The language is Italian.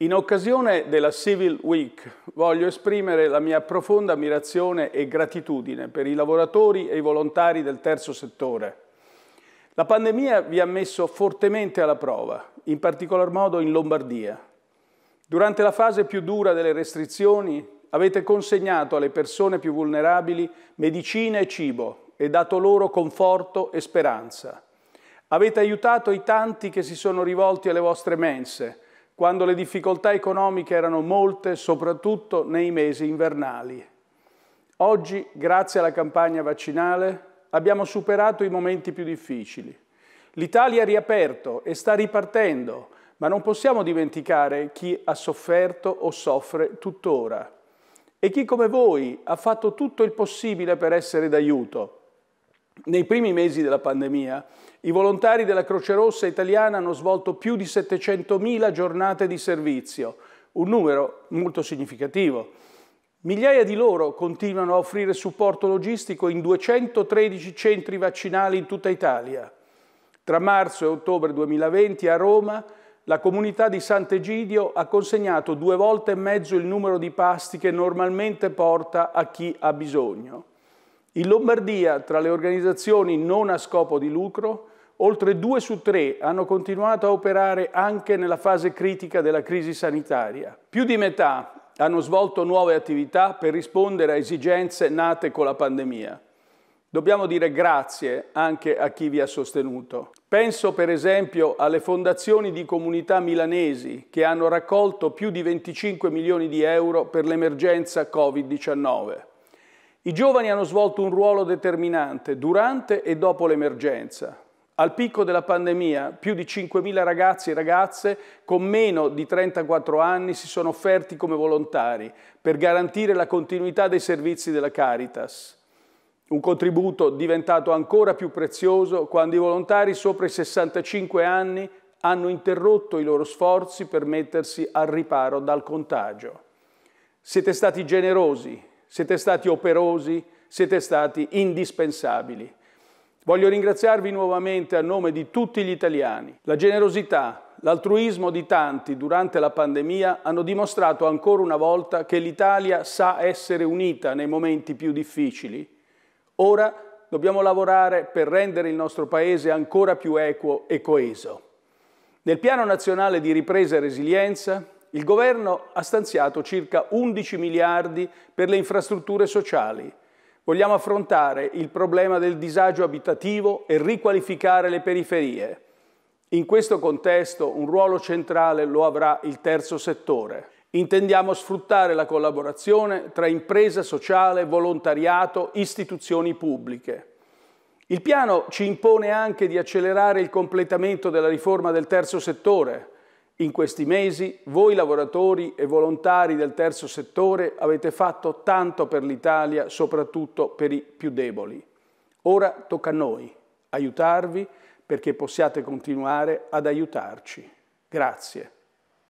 In occasione della Civil Week voglio esprimere la mia profonda ammirazione e gratitudine per i lavoratori e i volontari del terzo settore. La pandemia vi ha messo fortemente alla prova, in particolar modo in Lombardia. Durante la fase più dura delle restrizioni avete consegnato alle persone più vulnerabili medicine e cibo e dato loro conforto e speranza. Avete aiutato i tanti che si sono rivolti alle vostre mense, quando le difficoltà economiche erano molte, soprattutto nei mesi invernali. Oggi, grazie alla campagna vaccinale, abbiamo superato i momenti più difficili. L'Italia ha riaperto e sta ripartendo, ma non possiamo dimenticare chi ha sofferto o soffre tuttora e chi come voi ha fatto tutto il possibile per essere d'aiuto nei primi mesi della pandemia, i volontari della Croce Rossa italiana hanno svolto più di 700.000 giornate di servizio, un numero molto significativo. Migliaia di loro continuano a offrire supporto logistico in 213 centri vaccinali in tutta Italia. Tra marzo e ottobre 2020 a Roma la comunità di Sant'Egidio ha consegnato due volte e mezzo il numero di pasti che normalmente porta a chi ha bisogno. In Lombardia, tra le organizzazioni non a scopo di lucro, oltre due su tre hanno continuato a operare anche nella fase critica della crisi sanitaria. Più di metà hanno svolto nuove attività per rispondere a esigenze nate con la pandemia. Dobbiamo dire grazie anche a chi vi ha sostenuto. Penso per esempio alle fondazioni di comunità milanesi che hanno raccolto più di 25 milioni di euro per l'emergenza Covid-19. I giovani hanno svolto un ruolo determinante durante e dopo l'emergenza. Al picco della pandemia, più di 5.000 ragazzi e ragazze con meno di 34 anni si sono offerti come volontari per garantire la continuità dei servizi della Caritas. Un contributo diventato ancora più prezioso quando i volontari sopra i 65 anni hanno interrotto i loro sforzi per mettersi al riparo dal contagio. Siete stati generosi, siete stati operosi, siete stati indispensabili. Voglio ringraziarvi nuovamente a nome di tutti gli italiani. La generosità, l'altruismo di tanti durante la pandemia hanno dimostrato ancora una volta che l'Italia sa essere unita nei momenti più difficili. Ora dobbiamo lavorare per rendere il nostro Paese ancora più equo e coeso. Nel Piano Nazionale di Ripresa e Resilienza il governo ha stanziato circa 11 miliardi per le infrastrutture sociali. Vogliamo affrontare il problema del disagio abitativo e riqualificare le periferie. In questo contesto un ruolo centrale lo avrà il terzo settore. Intendiamo sfruttare la collaborazione tra impresa sociale, volontariato, istituzioni pubbliche. Il piano ci impone anche di accelerare il completamento della riforma del terzo settore, in questi mesi voi lavoratori e volontari del terzo settore avete fatto tanto per l'Italia, soprattutto per i più deboli. Ora tocca a noi aiutarvi perché possiate continuare ad aiutarci. Grazie.